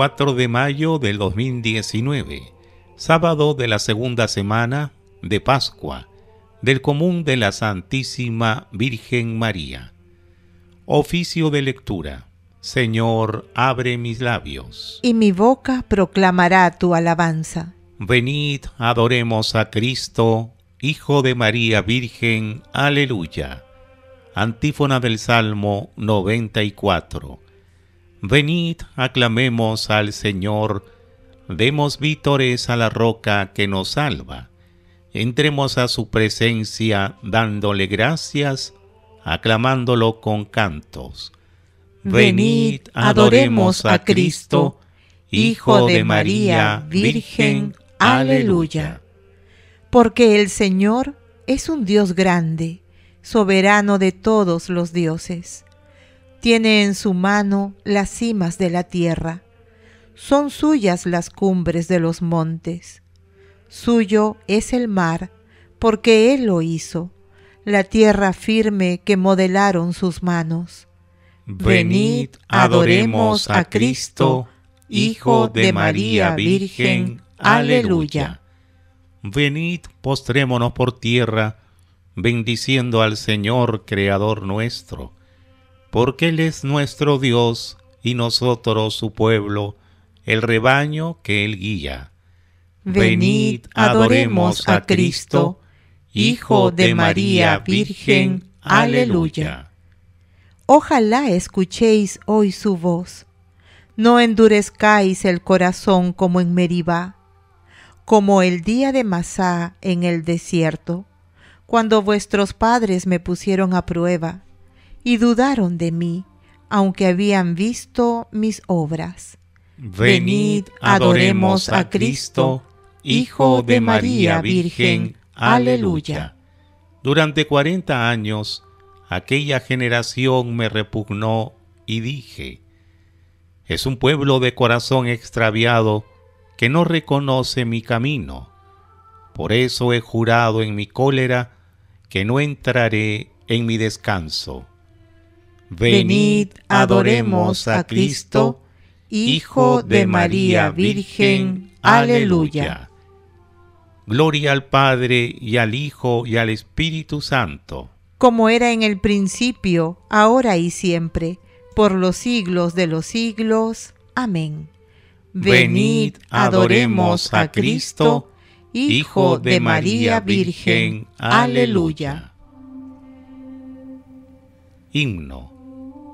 4 de mayo del 2019, sábado de la segunda semana de Pascua del Común de la Santísima Virgen María. Oficio de lectura. Señor, abre mis labios. Y mi boca proclamará tu alabanza. Venid, adoremos a Cristo, Hijo de María Virgen. Aleluya. Antífona del Salmo 94. Venid, aclamemos al Señor, demos vítores a la roca que nos salva. Entremos a su presencia dándole gracias, aclamándolo con cantos. Venid, adoremos a Cristo, Hijo de María, Virgen. Aleluya. Porque el Señor es un Dios grande, soberano de todos los dioses tiene en su mano las cimas de la tierra. Son suyas las cumbres de los montes. Suyo es el mar, porque Él lo hizo, la tierra firme que modelaron sus manos. Venid, adoremos a Cristo, Hijo de María Virgen. Aleluya. Venid, postrémonos por tierra, bendiciendo al Señor, Creador nuestro porque Él es nuestro Dios y nosotros su pueblo, el rebaño que Él guía. Venid, adoremos a Cristo, Hijo de María Virgen. Aleluya. Ojalá escuchéis hoy su voz. No endurezcáis el corazón como en Meribá, como el día de Masá en el desierto, cuando vuestros padres me pusieron a prueba y dudaron de mí, aunque habían visto mis obras. Venid, adoremos a Cristo, Hijo de María Virgen. Aleluya. Durante cuarenta años, aquella generación me repugnó y dije, es un pueblo de corazón extraviado que no reconoce mi camino. Por eso he jurado en mi cólera que no entraré en mi descanso. Venid, adoremos a Cristo, Hijo de María Virgen. Aleluya. Gloria al Padre y al Hijo y al Espíritu Santo. Como era en el principio, ahora y siempre, por los siglos de los siglos. Amén. Venid, adoremos a Cristo, Hijo de María Virgen. Aleluya. Himno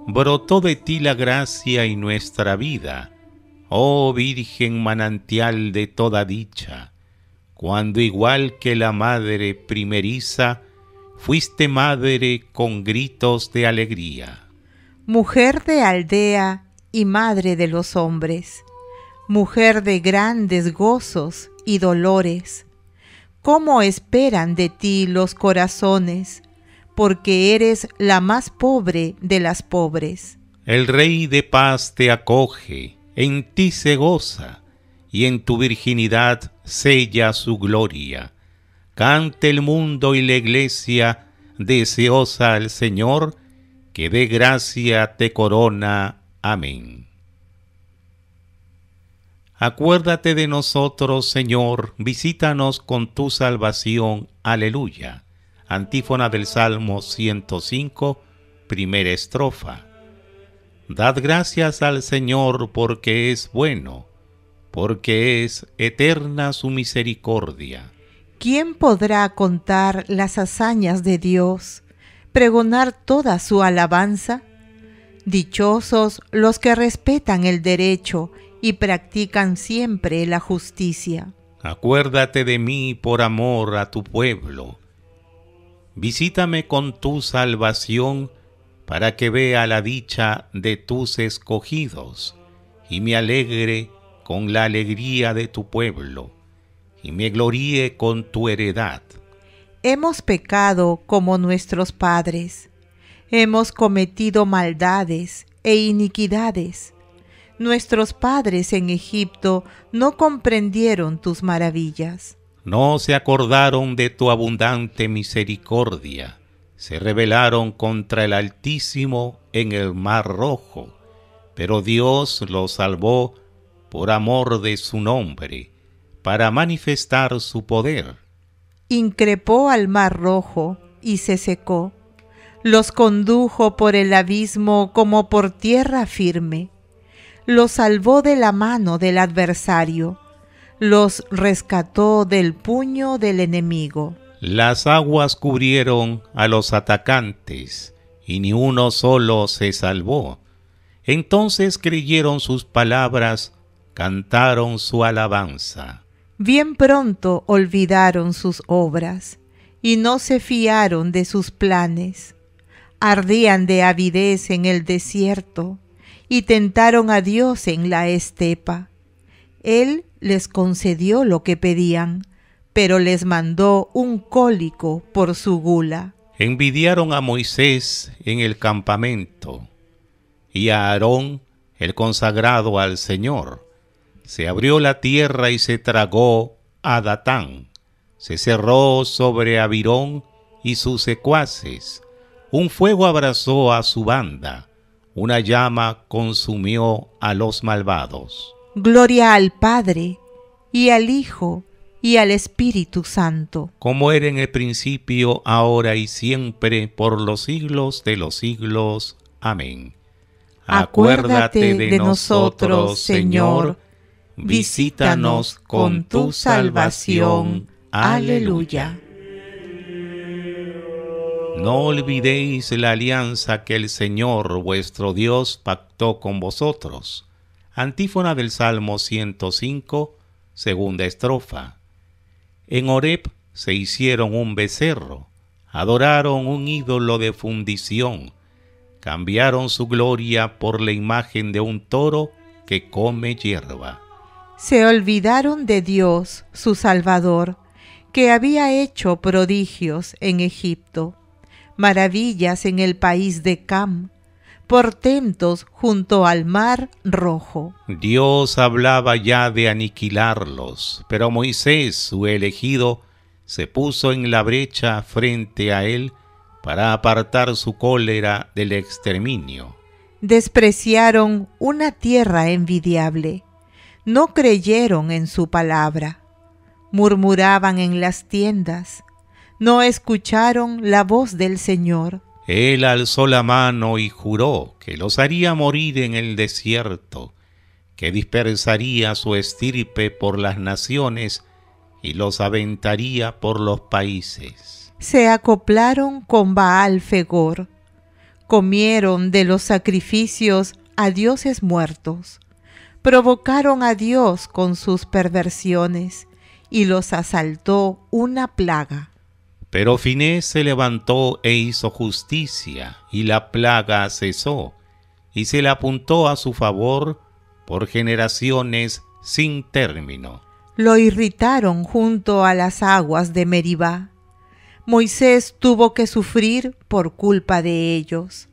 brotó de ti la gracia y nuestra vida. Oh Virgen manantial de toda dicha, cuando igual que la madre primeriza, fuiste madre con gritos de alegría. Mujer de aldea y madre de los hombres, mujer de grandes gozos y dolores, ¿cómo esperan de ti los corazones porque eres la más pobre de las pobres. El Rey de paz te acoge, en ti se goza, y en tu virginidad sella su gloria. Cante el mundo y la iglesia, deseosa al Señor, que de gracia te corona. Amén. Acuérdate de nosotros, Señor, visítanos con tu salvación. Aleluya. Antífona del Salmo 105, primera estrofa. Dad gracias al Señor porque es bueno, porque es eterna su misericordia. ¿Quién podrá contar las hazañas de Dios, pregonar toda su alabanza? Dichosos los que respetan el derecho y practican siempre la justicia. Acuérdate de mí por amor a tu pueblo Visítame con tu salvación para que vea la dicha de tus escogidos y me alegre con la alegría de tu pueblo y me gloríe con tu heredad. Hemos pecado como nuestros padres, hemos cometido maldades e iniquidades. Nuestros padres en Egipto no comprendieron tus maravillas no se acordaron de tu abundante misericordia, se rebelaron contra el Altísimo en el Mar Rojo, pero Dios los salvó por amor de su nombre, para manifestar su poder. Increpó al Mar Rojo y se secó, los condujo por el abismo como por tierra firme, los salvó de la mano del adversario los rescató del puño del enemigo. Las aguas cubrieron a los atacantes, y ni uno solo se salvó. Entonces creyeron sus palabras, cantaron su alabanza. Bien pronto olvidaron sus obras, y no se fiaron de sus planes. Ardían de avidez en el desierto, y tentaron a Dios en la estepa él les concedió lo que pedían, pero les mandó un cólico por su gula. Envidiaron a Moisés en el campamento y a Aarón, el consagrado al Señor. Se abrió la tierra y se tragó a Datán. Se cerró sobre Abirón y sus secuaces. Un fuego abrazó a su banda. Una llama consumió a los malvados. Gloria al Padre, y al Hijo, y al Espíritu Santo. Como era en el principio, ahora y siempre, por los siglos de los siglos. Amén. Acuérdate, de nosotros, Señor, visítanos con tu salvación. Aleluya. No olvidéis la alianza que el Señor vuestro Dios pactó con vosotros Antífona del Salmo 105, segunda estrofa. En Oreb se hicieron un becerro, adoraron un ídolo de fundición, cambiaron su gloria por la imagen de un toro que come hierba. Se olvidaron de Dios, su Salvador, que había hecho prodigios en Egipto, maravillas en el país de Cam, portentos junto al mar rojo. Dios hablaba ya de aniquilarlos, pero Moisés, su elegido, se puso en la brecha frente a él para apartar su cólera del exterminio. Despreciaron una tierra envidiable, no creyeron en su palabra, murmuraban en las tiendas, no escucharon la voz del Señor él alzó la mano y juró que los haría morir en el desierto, que dispersaría su estirpe por las naciones y los aventaría por los países. Se acoplaron con Baal Fegor, comieron de los sacrificios a dioses muertos, provocaron a Dios con sus perversiones y los asaltó una plaga. Pero Finés se levantó e hizo justicia, y la plaga cesó, y se le apuntó a su favor por generaciones sin término. Lo irritaron junto a las aguas de Meribá. Moisés tuvo que sufrir por culpa de ellos.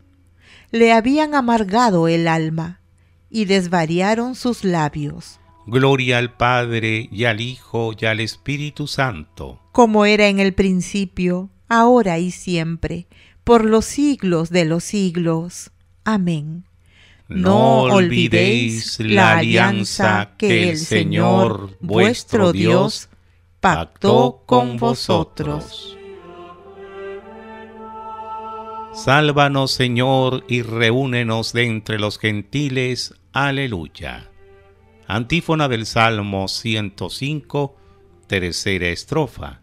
Le habían amargado el alma y desvariaron sus labios. Gloria al Padre y al Hijo y al Espíritu Santo. Como era en el principio, ahora y siempre, por los siglos de los siglos. Amén. No olvidéis la alianza que el Señor vuestro Dios pactó con vosotros. Sálvanos Señor y reúnenos de entre los gentiles. Aleluya. Antífona del Salmo 105, tercera estrofa.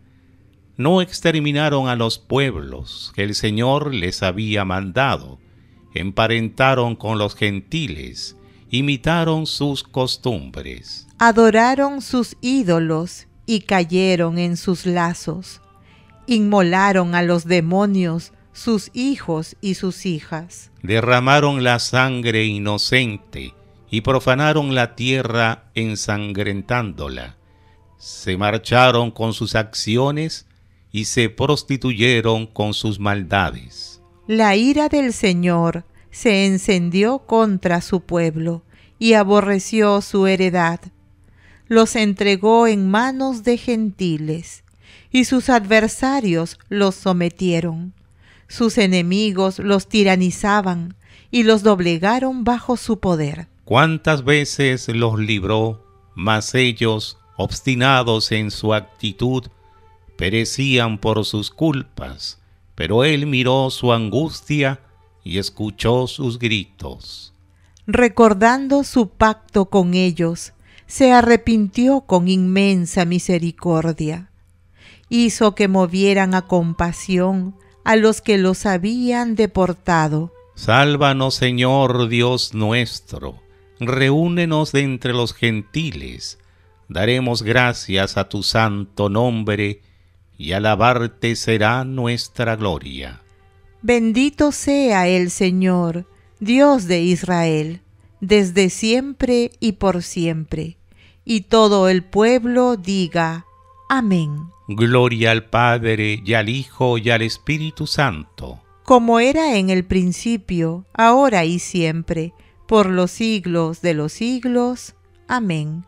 No exterminaron a los pueblos que el Señor les había mandado, emparentaron con los gentiles, imitaron sus costumbres. Adoraron sus ídolos y cayeron en sus lazos. Inmolaron a los demonios, sus hijos y sus hijas. Derramaron la sangre inocente y profanaron la tierra ensangrentándola. Se marcharon con sus acciones y se prostituyeron con sus maldades. La ira del Señor se encendió contra su pueblo y aborreció su heredad. Los entregó en manos de gentiles y sus adversarios los sometieron. Sus enemigos los tiranizaban y los doblegaron bajo su poder cuántas veces los libró, mas ellos, obstinados en su actitud, perecían por sus culpas, pero él miró su angustia y escuchó sus gritos. Recordando su pacto con ellos, se arrepintió con inmensa misericordia. Hizo que movieran a compasión a los que los habían deportado. Sálvanos, Señor Dios nuestro reúnenos de entre los gentiles, daremos gracias a tu santo nombre, y alabarte será nuestra gloria. Bendito sea el Señor, Dios de Israel, desde siempre y por siempre. Y todo el pueblo diga, Amén. Gloria al Padre y al Hijo y al Espíritu Santo. Como era en el principio, ahora y siempre por los siglos de los siglos. Amén.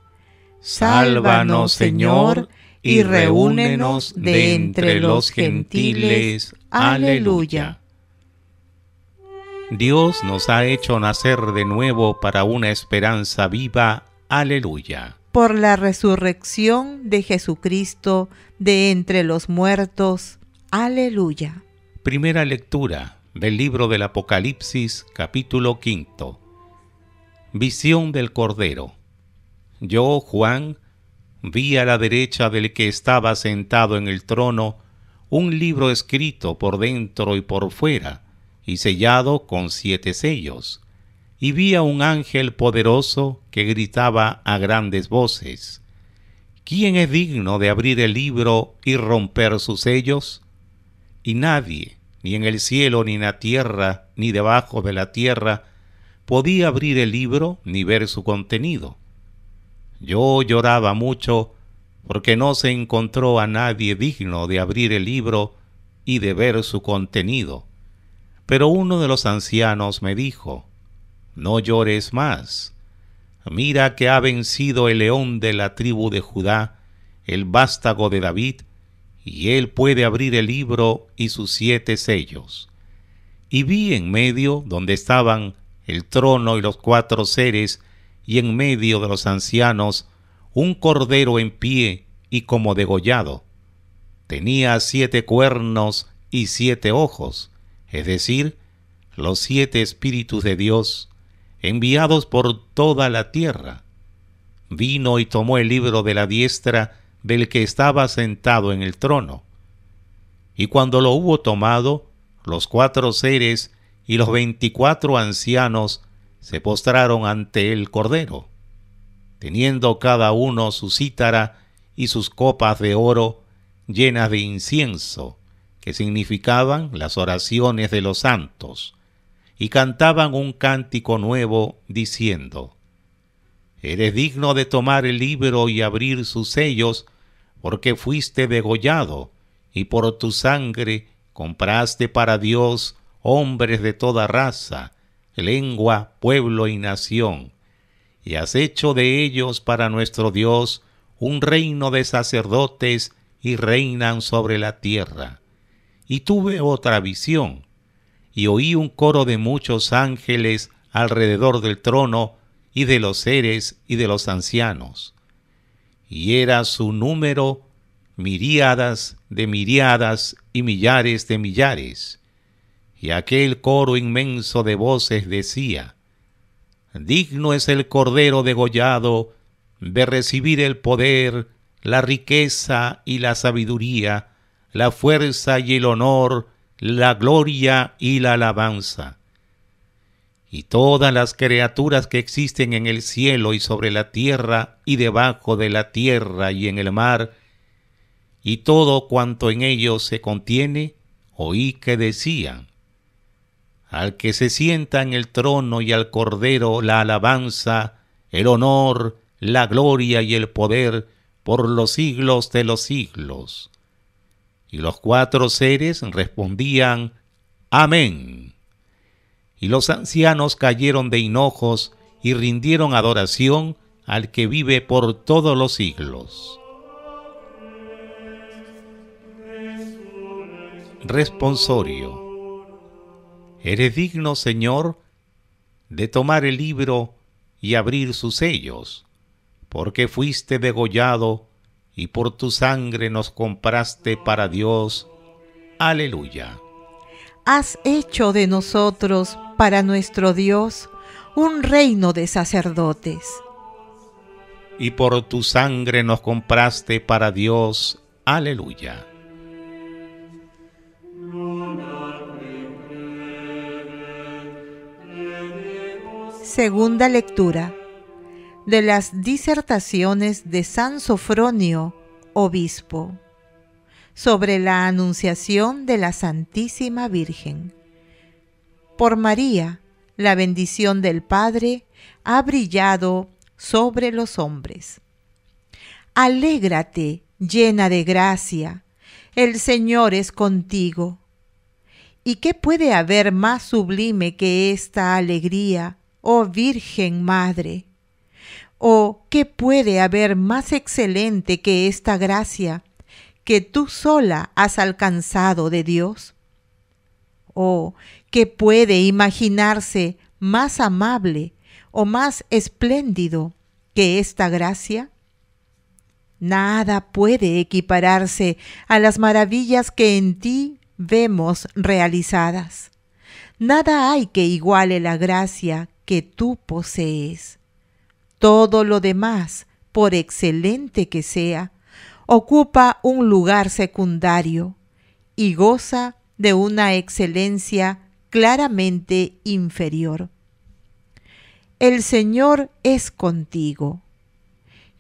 Sálvanos, Señor, y reúnenos de entre los gentiles. Aleluya. Dios nos ha hecho nacer de nuevo para una esperanza viva. Aleluya. Por la resurrección de Jesucristo de entre los muertos. Aleluya. Primera lectura del libro del Apocalipsis, capítulo quinto. Visión del Cordero. Yo, Juan, vi a la derecha del que estaba sentado en el trono un libro escrito por dentro y por fuera, y sellado con siete sellos, y vi a un ángel poderoso que gritaba a grandes voces, ¿quién es digno de abrir el libro y romper sus sellos? Y nadie, ni en el cielo, ni en la tierra, ni debajo de la tierra, podía abrir el libro ni ver su contenido. Yo lloraba mucho porque no se encontró a nadie digno de abrir el libro y de ver su contenido. Pero uno de los ancianos me dijo, No llores más. Mira que ha vencido el león de la tribu de Judá, el vástago de David, y él puede abrir el libro y sus siete sellos. Y vi en medio, donde estaban el trono y los cuatro seres, y en medio de los ancianos un cordero en pie y como degollado. Tenía siete cuernos y siete ojos, es decir, los siete espíritus de Dios, enviados por toda la tierra. Vino y tomó el libro de la diestra del que estaba sentado en el trono. Y cuando lo hubo tomado, los cuatro seres y los veinticuatro ancianos se postraron ante el Cordero, teniendo cada uno su cítara y sus copas de oro llenas de incienso, que significaban las oraciones de los santos, y cantaban un cántico nuevo, diciendo, Eres digno de tomar el libro y abrir sus sellos, porque fuiste degollado, y por tu sangre compraste para Dios hombres de toda raza, lengua, pueblo y nación, y has hecho de ellos para nuestro Dios un reino de sacerdotes y reinan sobre la tierra. Y tuve otra visión, y oí un coro de muchos ángeles alrededor del trono, y de los seres y de los ancianos. Y era su número miríadas de miríadas y millares de millares y aquel coro inmenso de voces decía, Digno es el Cordero degollado de recibir el poder, la riqueza y la sabiduría, la fuerza y el honor, la gloria y la alabanza. Y todas las criaturas que existen en el cielo y sobre la tierra y debajo de la tierra y en el mar, y todo cuanto en ellos se contiene, oí que decían, al que se sienta en el trono y al Cordero la alabanza, el honor, la gloria y el poder por los siglos de los siglos. Y los cuatro seres respondían, Amén. Y los ancianos cayeron de hinojos y rindieron adoración al que vive por todos los siglos. Responsorio Eres digno, Señor, de tomar el libro y abrir sus sellos, porque fuiste degollado y por tu sangre nos compraste para Dios. Aleluya. Has hecho de nosotros, para nuestro Dios, un reino de sacerdotes. Y por tu sangre nos compraste para Dios. Aleluya. Segunda lectura de las disertaciones de San Sofronio, obispo, sobre la anunciación de la Santísima Virgen. Por María, la bendición del Padre ha brillado sobre los hombres. Alégrate, llena de gracia, el Señor es contigo. ¿Y qué puede haber más sublime que esta alegría? oh Virgen Madre. Oh, ¿qué puede haber más excelente que esta gracia que tú sola has alcanzado de Dios? Oh, ¿qué puede imaginarse más amable o más espléndido que esta gracia? Nada puede equipararse a las maravillas que en ti vemos realizadas. Nada hay que iguale la gracia que tú posees. Todo lo demás, por excelente que sea, ocupa un lugar secundario y goza de una excelencia claramente inferior. El Señor es contigo.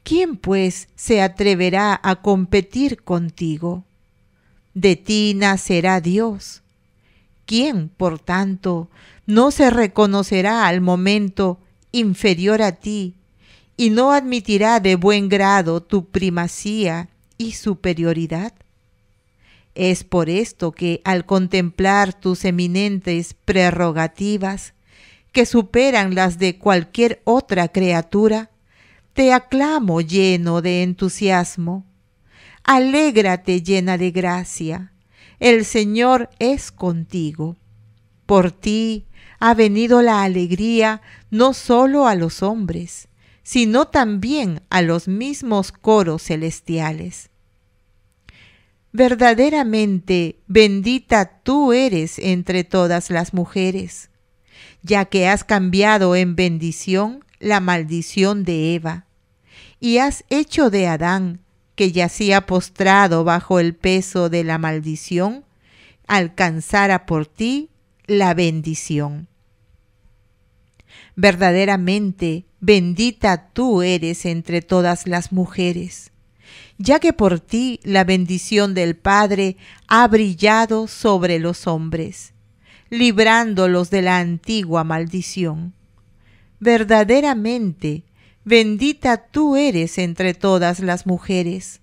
¿Quién pues se atreverá a competir contigo? De ti nacerá Dios ¿Quién, por tanto, no se reconocerá al momento inferior a ti y no admitirá de buen grado tu primacía y superioridad. Es por esto que al contemplar tus eminentes prerrogativas, que superan las de cualquier otra criatura, te aclamo lleno de entusiasmo. Alégrate llena de gracia, el Señor es contigo. Por ti ha venido la alegría no solo a los hombres, sino también a los mismos coros celestiales. Verdaderamente bendita tú eres entre todas las mujeres, ya que has cambiado en bendición la maldición de Eva, y has hecho de Adán que yacía postrado bajo el peso de la maldición, alcanzara por ti la bendición. Verdaderamente, bendita tú eres entre todas las mujeres, ya que por ti la bendición del Padre ha brillado sobre los hombres, librándolos de la antigua maldición. Verdaderamente, bendita tú eres entre todas las mujeres,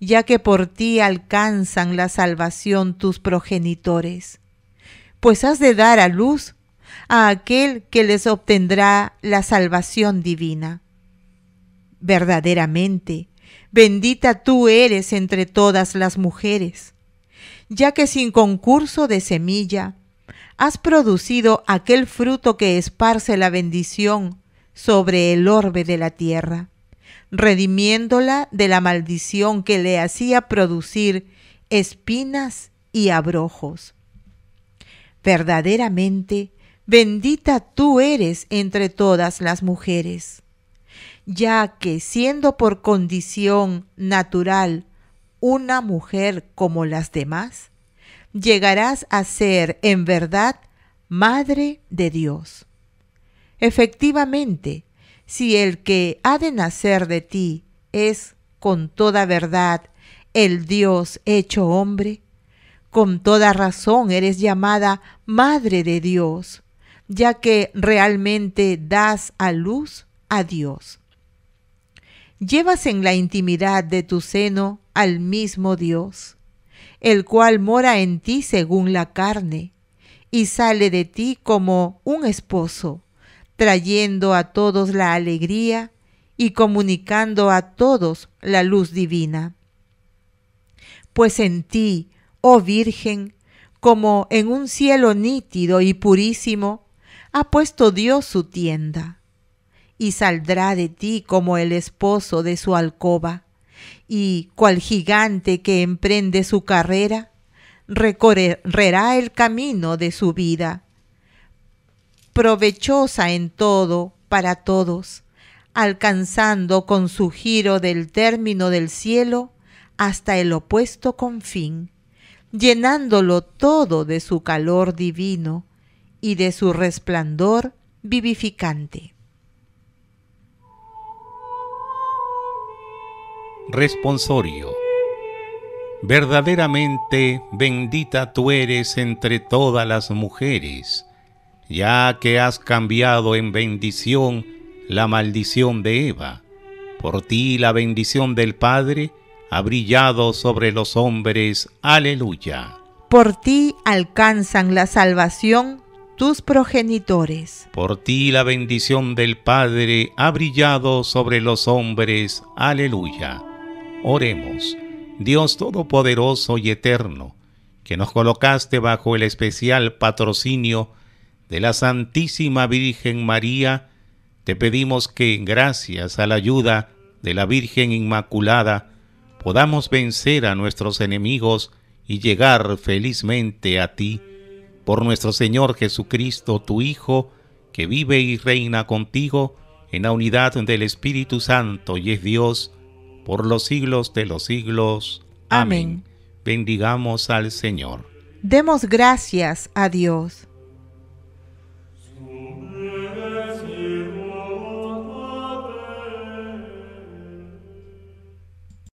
ya que por ti alcanzan la salvación tus progenitores, pues has de dar a luz a aquel que les obtendrá la salvación divina. Verdaderamente, bendita tú eres entre todas las mujeres, ya que sin concurso de semilla has producido aquel fruto que esparce la bendición sobre el orbe de la tierra, redimiéndola de la maldición que le hacía producir espinas y abrojos. Verdaderamente, bendita tú eres entre todas las mujeres, ya que siendo por condición natural una mujer como las demás, llegarás a ser en verdad Madre de Dios. Efectivamente, si el que ha de nacer de ti es con toda verdad el Dios hecho hombre, con toda razón eres llamada Madre de Dios, ya que realmente das a luz a Dios. Llevas en la intimidad de tu seno al mismo Dios, el cual mora en ti según la carne, y sale de ti como un esposo trayendo a todos la alegría y comunicando a todos la luz divina. Pues en ti, oh Virgen, como en un cielo nítido y purísimo, ha puesto Dios su tienda, y saldrá de ti como el esposo de su alcoba, y cual gigante que emprende su carrera, recorrerá el camino de su vida provechosa en todo para todos, alcanzando con su giro del término del cielo hasta el opuesto confín, llenándolo todo de su calor divino y de su resplandor vivificante. Responsorio Verdaderamente bendita tú eres entre todas las mujeres, ya que has cambiado en bendición la maldición de Eva. Por ti la bendición del Padre ha brillado sobre los hombres. Aleluya. Por ti alcanzan la salvación tus progenitores. Por ti la bendición del Padre ha brillado sobre los hombres. Aleluya. Oremos, Dios Todopoderoso y Eterno, que nos colocaste bajo el especial patrocinio de la Santísima Virgen María, te pedimos que, gracias a la ayuda de la Virgen Inmaculada, podamos vencer a nuestros enemigos y llegar felizmente a ti, por nuestro Señor Jesucristo, tu Hijo, que vive y reina contigo en la unidad del Espíritu Santo y es Dios, por los siglos de los siglos. Amén. Bendigamos al Señor. Demos gracias a Dios.